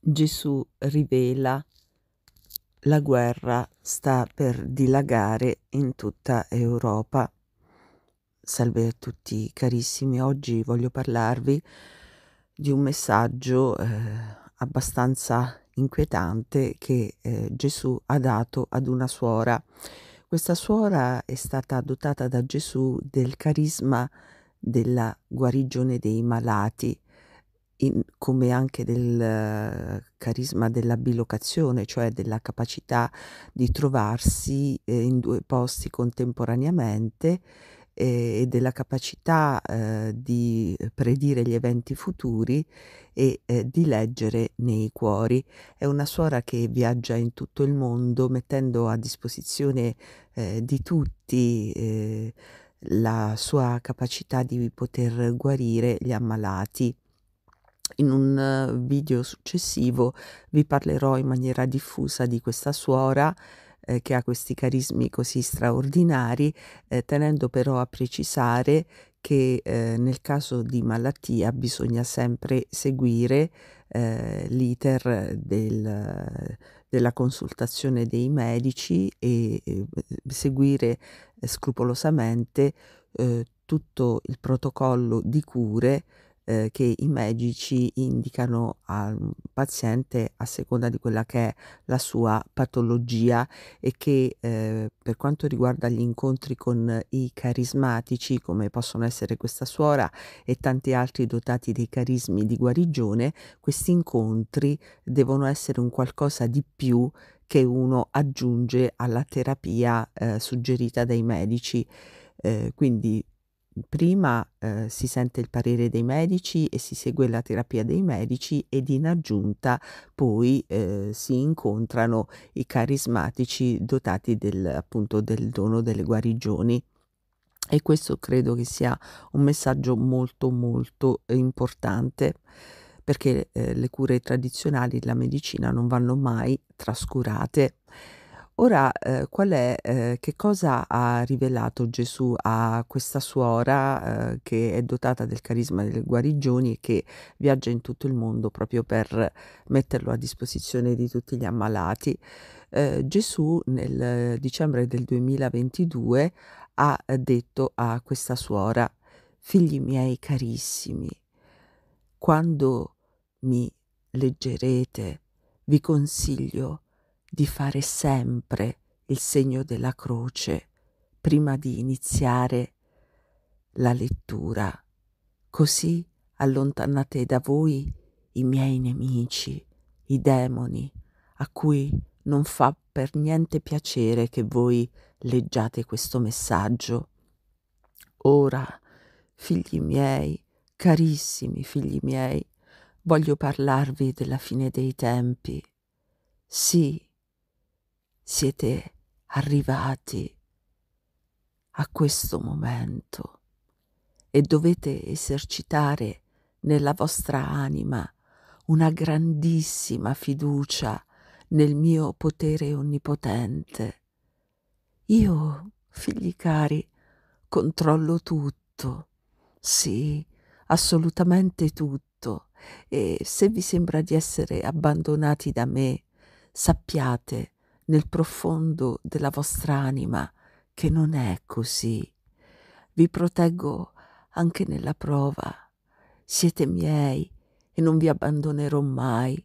Gesù rivela la guerra sta per dilagare in tutta Europa. Salve a tutti carissimi, oggi voglio parlarvi di un messaggio eh, abbastanza inquietante che eh, Gesù ha dato ad una suora. Questa suora è stata dotata da Gesù del carisma della guarigione dei malati in, come anche del carisma della bilocazione, cioè della capacità di trovarsi eh, in due posti contemporaneamente eh, e della capacità eh, di predire gli eventi futuri e eh, di leggere nei cuori. È una suora che viaggia in tutto il mondo mettendo a disposizione eh, di tutti eh, la sua capacità di poter guarire gli ammalati in un eh, video successivo vi parlerò in maniera diffusa di questa suora eh, che ha questi carismi così straordinari, eh, tenendo però a precisare che eh, nel caso di malattia bisogna sempre seguire eh, l'iter del, della consultazione dei medici e, e eh, seguire scrupolosamente tutto il protocollo di cure eh, che i medici indicano al paziente a seconda di quella che è la sua patologia e che eh, per quanto riguarda gli incontri con i carismatici, come possono essere questa suora e tanti altri dotati dei carismi di guarigione, questi incontri devono essere un qualcosa di più che uno aggiunge alla terapia eh, suggerita dai medici. Eh, quindi prima eh, si sente il parere dei medici e si segue la terapia dei medici ed in aggiunta poi eh, si incontrano i carismatici dotati del, appunto del dono delle guarigioni. E questo credo che sia un messaggio molto molto importante perché eh, le cure tradizionali, la medicina non vanno mai trascurate Ora, eh, qual è, ehm, che cosa ha rivelato Gesù a questa suora, ehm, che è dotata del carisma delle guarigioni e che viaggia in tutto il mondo proprio per metterlo a disposizione di tutti gli ammalati? Eh, Gesù nel dicembre del 2022 ha detto a questa suora, figli miei carissimi, quando mi leggerete vi consiglio di fare sempre il segno della croce prima di iniziare la lettura. Così allontanate da voi i miei nemici, i demoni, a cui non fa per niente piacere che voi leggiate questo messaggio. Ora, figli miei, carissimi figli miei, voglio parlarvi della fine dei tempi. Sì, siete arrivati a questo momento e dovete esercitare nella vostra anima una grandissima fiducia nel mio potere onnipotente. Io, figli cari, controllo tutto, sì, assolutamente tutto, e se vi sembra di essere abbandonati da me, sappiate che nel profondo della vostra anima che non è così. Vi proteggo anche nella prova. Siete miei e non vi abbandonerò mai.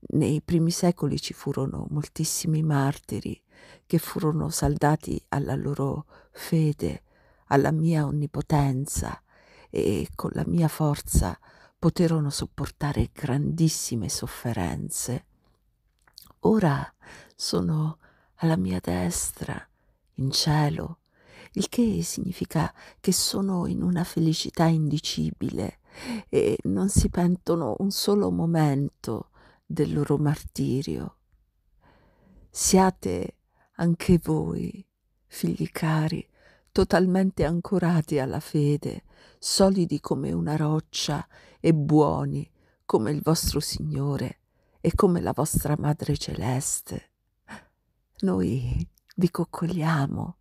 Nei primi secoli ci furono moltissimi martiri che furono saldati alla loro fede, alla mia onnipotenza e con la mia forza poterono sopportare grandissime sofferenze. Ora sono alla mia destra, in cielo, il che significa che sono in una felicità indicibile e non si pentono un solo momento del loro martirio. Siate anche voi, figli cari, totalmente ancorati alla fede, solidi come una roccia e buoni come il vostro Signore, e come la vostra Madre Celeste. Noi vi coccoliamo,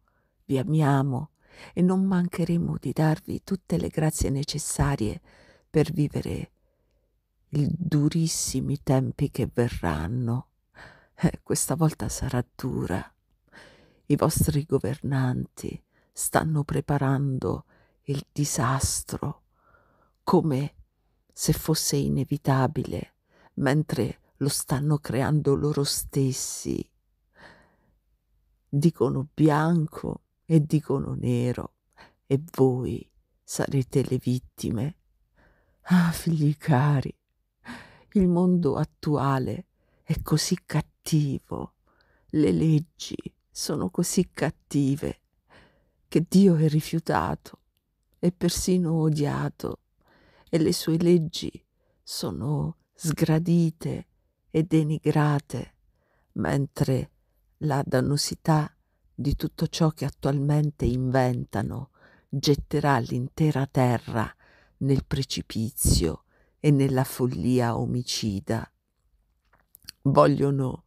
vi amiamo e non mancheremo di darvi tutte le grazie necessarie per vivere i durissimi tempi che verranno. Eh, questa volta sarà dura. I vostri governanti stanno preparando il disastro come se fosse inevitabile, mentre lo stanno creando loro stessi. Dicono bianco e dicono nero e voi sarete le vittime. Ah, figli cari, il mondo attuale è così cattivo, le leggi sono così cattive che Dio è rifiutato e persino odiato e le sue leggi sono sgradite e denigrate, mentre la dannosità di tutto ciò che attualmente inventano getterà l'intera terra nel precipizio e nella follia omicida. Vogliono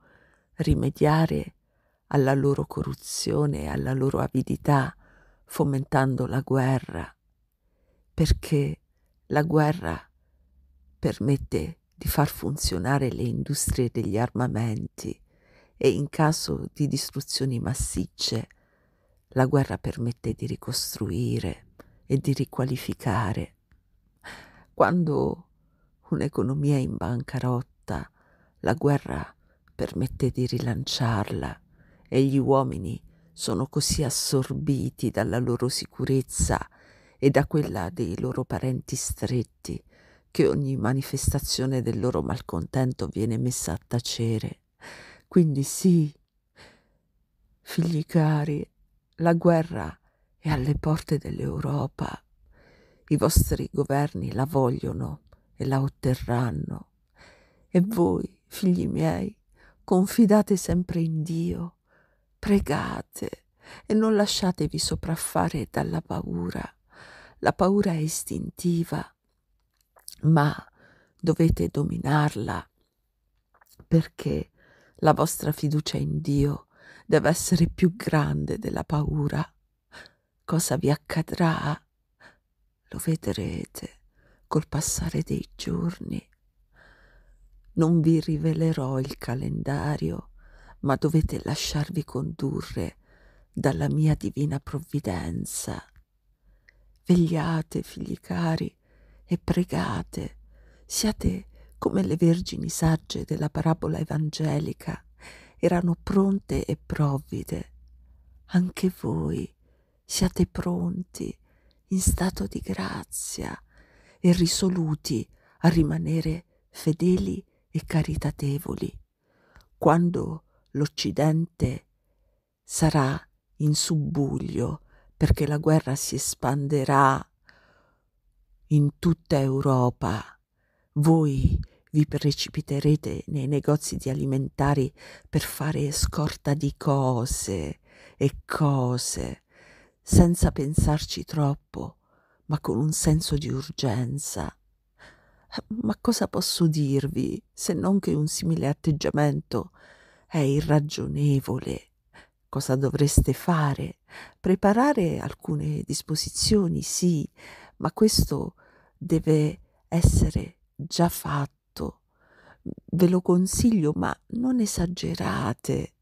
rimediare alla loro corruzione e alla loro avidità, fomentando la guerra, perché la guerra permette di far funzionare le industrie degli armamenti e in caso di distruzioni massicce la guerra permette di ricostruire e di riqualificare. Quando un'economia è in bancarotta, la guerra permette di rilanciarla e gli uomini sono così assorbiti dalla loro sicurezza e da quella dei loro parenti stretti che ogni manifestazione del loro malcontento viene messa a tacere. Quindi sì, figli cari, la guerra è alle porte dell'Europa. I vostri governi la vogliono e la otterranno. E voi, figli miei, confidate sempre in Dio, pregate e non lasciatevi sopraffare dalla paura. La paura è istintiva ma dovete dominarla perché la vostra fiducia in Dio deve essere più grande della paura. Cosa vi accadrà? Lo vedrete col passare dei giorni. Non vi rivelerò il calendario, ma dovete lasciarvi condurre dalla mia divina provvidenza. Vegliate, figli cari, e pregate, siate come le vergini sagge della parabola evangelica, erano pronte e provvide. Anche voi siate pronti, in stato di grazia, e risoluti a rimanere fedeli e caritatevoli. Quando l'Occidente sarà in subbuglio perché la guerra si espanderà in tutta Europa. Voi vi precipiterete nei negozi di alimentari per fare scorta di cose e cose, senza pensarci troppo, ma con un senso di urgenza. Ma cosa posso dirvi se non che un simile atteggiamento è irragionevole cosa dovreste fare, preparare alcune disposizioni, sì, ma questo deve essere già fatto. Ve lo consiglio, ma non esagerate.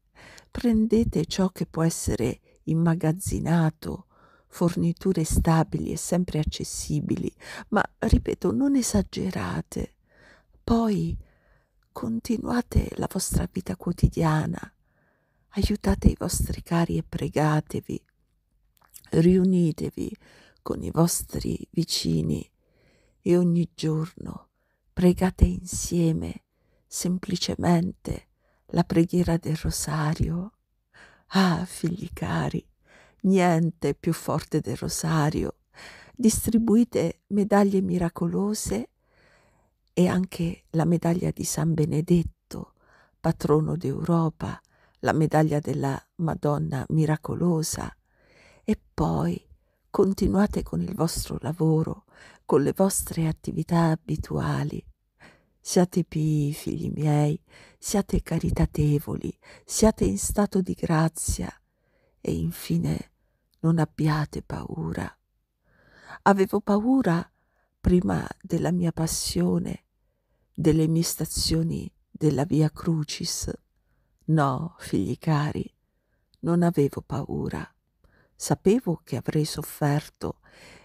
Prendete ciò che può essere immagazzinato, forniture stabili e sempre accessibili, ma ripeto, non esagerate. Poi continuate la vostra vita quotidiana, aiutate i vostri cari e pregatevi, riunitevi con i vostri vicini e ogni giorno pregate insieme semplicemente la preghiera del rosario. Ah, figli cari, niente più forte del rosario. Distribuite medaglie miracolose e anche la medaglia di San Benedetto, patrono d'Europa, la medaglia della Madonna miracolosa e poi continuate con il vostro lavoro, con le vostre attività abituali. Siate pii, figli miei, siate caritatevoli, siate in stato di grazia e infine non abbiate paura. Avevo paura prima della mia passione, delle mie stazioni della via Crucis, No, figli cari, non avevo paura. Sapevo che avrei sofferto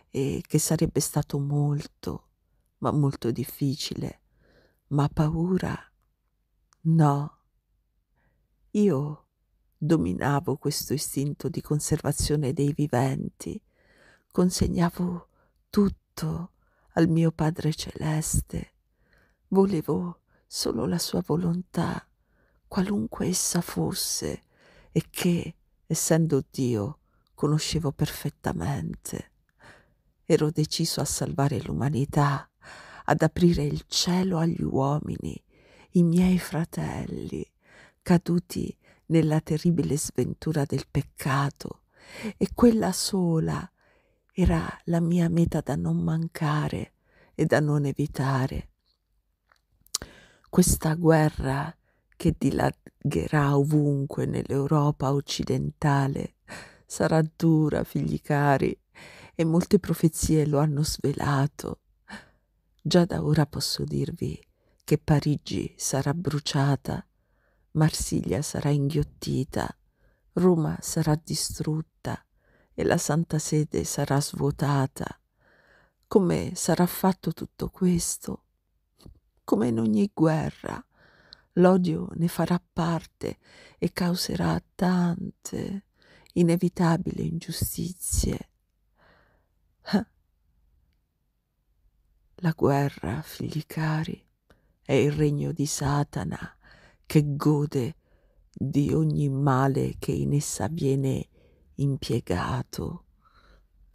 e che sarebbe stato molto, ma molto difficile. Ma paura? No. Io dominavo questo istinto di conservazione dei viventi, consegnavo tutto al mio Padre Celeste, volevo solo la sua volontà qualunque essa fosse e che, essendo Dio, conoscevo perfettamente. Ero deciso a salvare l'umanità, ad aprire il cielo agli uomini, i miei fratelli, caduti nella terribile sventura del peccato, e quella sola era la mia meta da non mancare e da non evitare. Questa guerra che dilagherà ovunque nell'Europa occidentale sarà dura, figli cari, e molte profezie lo hanno svelato. Già da ora posso dirvi che Parigi sarà bruciata, Marsiglia sarà inghiottita, Roma sarà distrutta e la Santa Sede sarà svuotata. Come sarà fatto tutto questo? Come in ogni guerra, L'odio ne farà parte e causerà tante inevitabili ingiustizie. La guerra, figli cari, è il regno di Satana che gode di ogni male che in essa viene impiegato.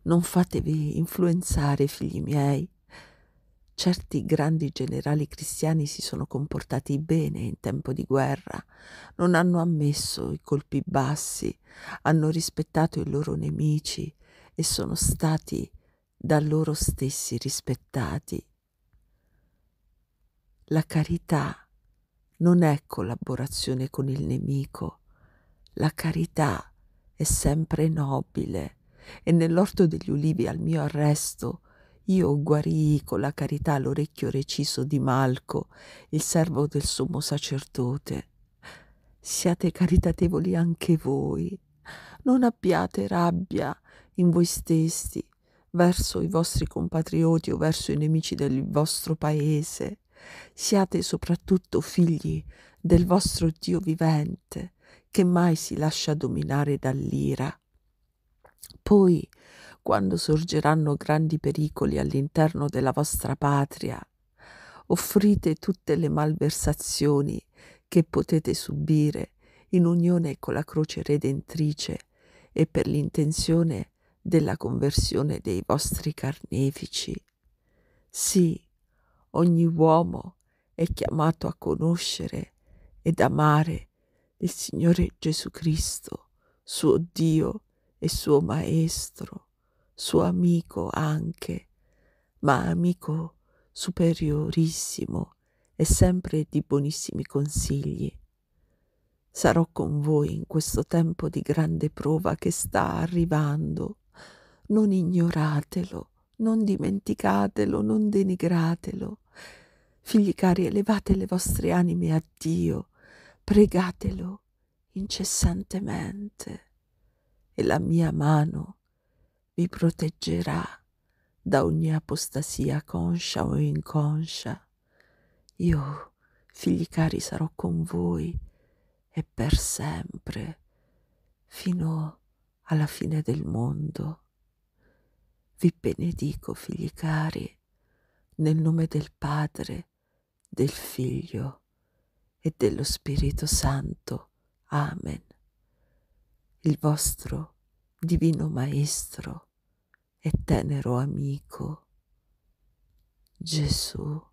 Non fatevi influenzare, figli miei, Certi grandi generali cristiani si sono comportati bene in tempo di guerra, non hanno ammesso i colpi bassi, hanno rispettato i loro nemici e sono stati da loro stessi rispettati. La carità non è collaborazione con il nemico, la carità è sempre nobile e nell'orto degli ulivi al mio arresto io guarii con la carità l'orecchio reciso di Malco, il servo del sommo sacerdote. Siate caritatevoli anche voi. Non abbiate rabbia in voi stessi, verso i vostri compatrioti o verso i nemici del vostro paese. Siate soprattutto figli del vostro Dio vivente, che mai si lascia dominare dall'ira. Poi, quando sorgeranno grandi pericoli all'interno della vostra patria, offrite tutte le malversazioni che potete subire in unione con la croce redentrice e per l'intenzione della conversione dei vostri carnefici. Sì, ogni uomo è chiamato a conoscere ed amare il Signore Gesù Cristo, suo Dio e suo maestro, suo amico anche, ma amico superiorissimo e sempre di buonissimi consigli. Sarò con voi in questo tempo di grande prova che sta arrivando. Non ignoratelo, non dimenticatelo, non denigratelo. Figli cari, elevate le vostre anime a Dio, pregatelo incessantemente e la mia mano vi proteggerà da ogni apostasia conscia o inconscia. Io, figli cari, sarò con voi e per sempre, fino alla fine del mondo. Vi benedico, figli cari, nel nome del Padre, del Figlio e dello Spirito Santo. Amen il vostro divino maestro e tenero amico Gesù.